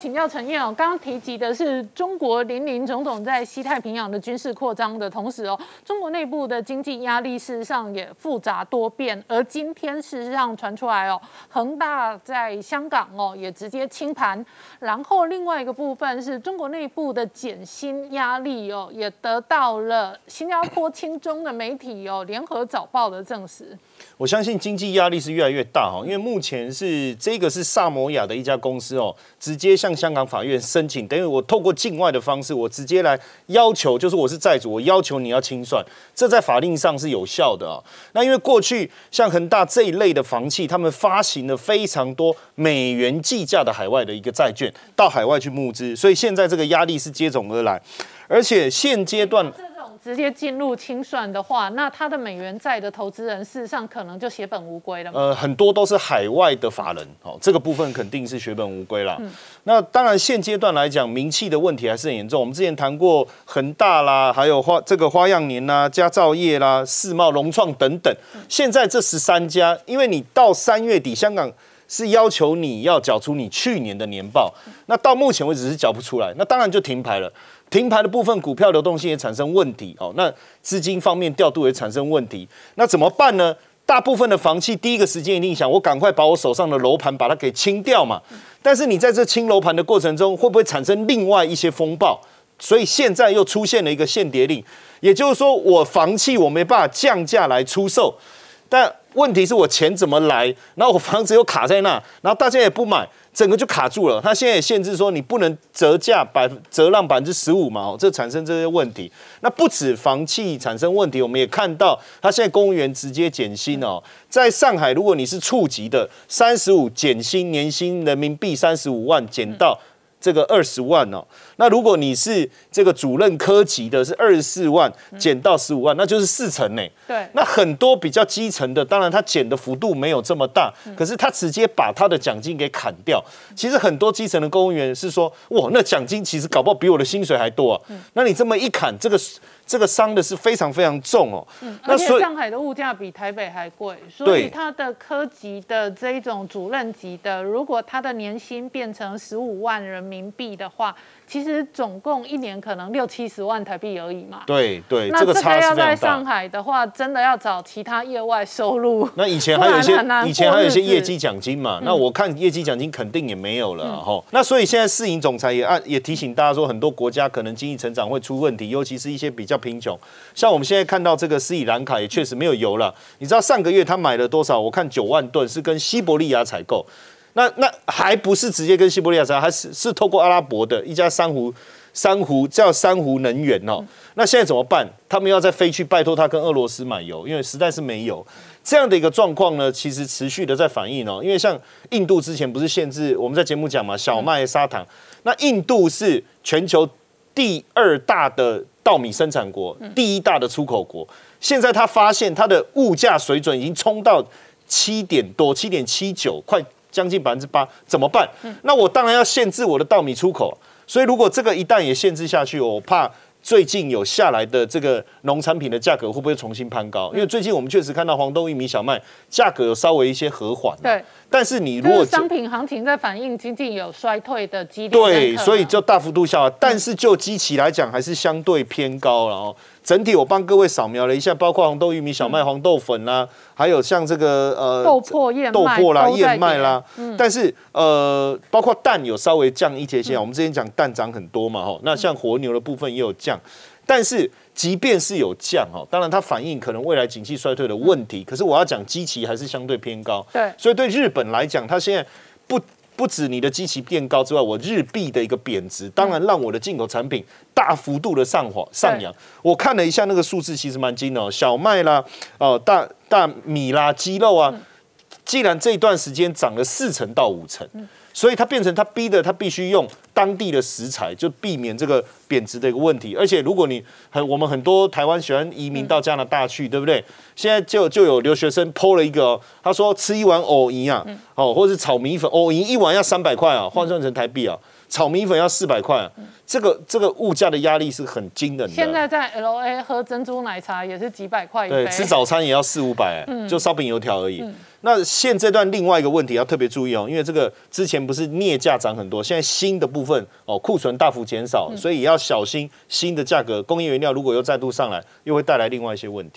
请教陈燕哦，刚刚提及的是中国林林总总在西太平洋的军事扩张的同时哦，中国内部的经济压力事实上也复杂多变。而今天事实上传出来哦，恒大在香港哦也直接清盘。然后另外一个部分是中国内部的减薪压力哦，也得到了新加坡青中的媒体哦《联合早报》的证实。我相信经济压力是越来越大哈，因为目前是这个是萨摩亚的一家公司哦，直接向。向香港法院申请，等于我透过境外的方式，我直接来要求，就是我是债主，我要求你要清算，这在法令上是有效的啊。那因为过去像恒大这一类的房企，他们发行了非常多美元计价的海外的一个债券，到海外去募资，所以现在这个压力是接踵而来，而且现阶段。直接进入清算的话，那他的美元债的投资人事实上可能就血本无归了。呃，很多都是海外的法人，哦，这个部分肯定是血本无归了。那当然，现阶段来讲，名气的问题还是很严重。我们之前谈过恒大啦，还有花这个花样年啦、佳兆业啦、世茂、融创等等。现在这十三家，因为你到三月底，香港。是要求你要缴出你去年的年报，那到目前为止是缴不出来，那当然就停牌了。停牌的部分股票流动性也产生问题，哦，那资金方面调度也产生问题，那怎么办呢？大部分的房企第一个时间一定想，我赶快把我手上的楼盘把它给清掉嘛。但是你在这清楼盘的过程中，会不会产生另外一些风暴？所以现在又出现了一个限跌令，也就是说我房企我没办法降价来出售，但。问题是我钱怎么来？然后我房子又卡在那，然后大家也不买，整个就卡住了。他现在也限制说你不能折价百折让百分之十五嘛，哦，这产生这些问题。那不止房契产生问题，我们也看到他现在公务员直接减薪哦，在上海如果你是处级的，三十五减薪，年薪人民币三十五万减到这个二十万哦。那如果你是这个主任科级的，是二十四万减到十五万，那就是四成呢。对，那很多比较基层的，当然他减的幅度没有这么大，可是他直接把他的奖金给砍掉。其实很多基层的公务员是说，哇，那奖金其实搞不好比我的薪水还多。啊。那你这么一砍，这个这个伤的是非常非常重哦。而且上海的物价比台北还贵，所以他的科级的这一种主任级的，如果他的年薪变成十五万人民币的话，其实。其实总共一年可能六七十万台币而已嘛。对对，那这个要在上海的话，真的要找其他业外收入。那以前还有一些，以前还有一些业绩奖金嘛。那我看业绩奖金肯定也没有了哈。那所以现在私营总裁也按也提醒大家说，很多国家可能经济成长会出问题，尤其是一些比较贫穷，像我们现在看到这个斯里兰卡也确实没有油了。你知道上个月他买了多少？我看九万吨是跟西伯利亚采购。那那还不是直接跟西伯利亚石还是是透过阿拉伯的一家珊瑚珊瑚叫珊瑚能源哦。那现在怎么办？他们要再飞去拜托他跟俄罗斯买油，因为实在是没有这样的一个状况呢。其实持续的在反映哦，因为像印度之前不是限制我们在节目讲嘛，小麦、砂糖。那印度是全球第二大的稻米生产国，第一大的出口国。现在他发现他的物价水准已经冲到七点多，七点七九，快。将近百分之八，怎么办？那我当然要限制我的稻米出口。所以，如果这个一旦也限制下去，我怕最近有下来的这个农产品的价格会不会重新攀高？因为最近我们确实看到黄豆、玉米、小麦价格有稍微一些和缓。对。但是你如果商品行情在反映经济有衰退的率，对，所以就大幅度下滑。但是就基期来讲，还是相对偏高了哦。整体我帮各位扫描了一下，包括红豆、玉米、小麦、黄豆粉啦，还有像这个呃豆粕、燕豆粕啦、燕麦啦。但是呃，包括蛋有稍微降一些些我们之前讲蛋涨很多嘛哈，那像活牛的部分也有降。但是即便是有降哦，当然它反映可能未来景气衰退的问题。可是我要讲基期还是相对偏高。对，所以对日本来讲，它现在不。不止你的机器变高之外，我日币的一个贬值，当然让我的进口产品大幅度的上火上扬。我看了一下那个数字，其实蛮惊哦，小麦啦，哦，大大米啦，鸡肉啊，既然这段时间涨了四成到五成。所以他变成他逼的，他必须用当地的食材，就避免这个贬值的一个问题。而且如果你很，我们很多台湾喜欢移民到加拿大去，对不对？现在就就有留学生剖了一个，他说吃一碗藕银啊，哦，或是炒米粉，藕银一碗要三百块啊，换算成台币啊。炒米粉要四百块，这个这个物价的压力是很惊人的。现在在 L A 喝珍珠奶茶也是几百块一杯，吃早餐也要四五百，就烧饼油条而已。那现这段另外一个问题要特别注意哦，因为这个之前不是镍价涨很多，现在新的部分哦库存大幅减少，所以要小心新的价格，工业原料如果又再度上来，又会带来另外一些问题。